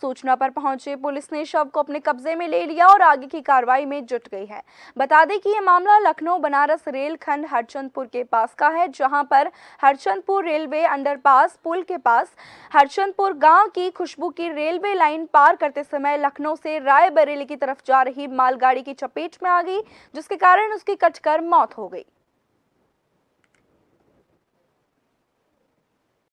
सूचना पर पहुंचे पुलिस ने शव को अपने कब्जे में ले लिया और आगे की कार्रवाई में जुट गई है बता दें कि यह मामला लखनऊ बनारस रेलखंड हरचंदपुर के पास का है जहां पर हरचंदपुर रेलवे अंडरपास पुल के पास हरचंदपुर गांव की खुशबू की रेलवे लाइन पार करते समय लखनऊ से रायबरेली की तरफ जा रही मालगाड़ी की चपेट में आ गई जिसके कारण उसकी कटकर मौत हो गई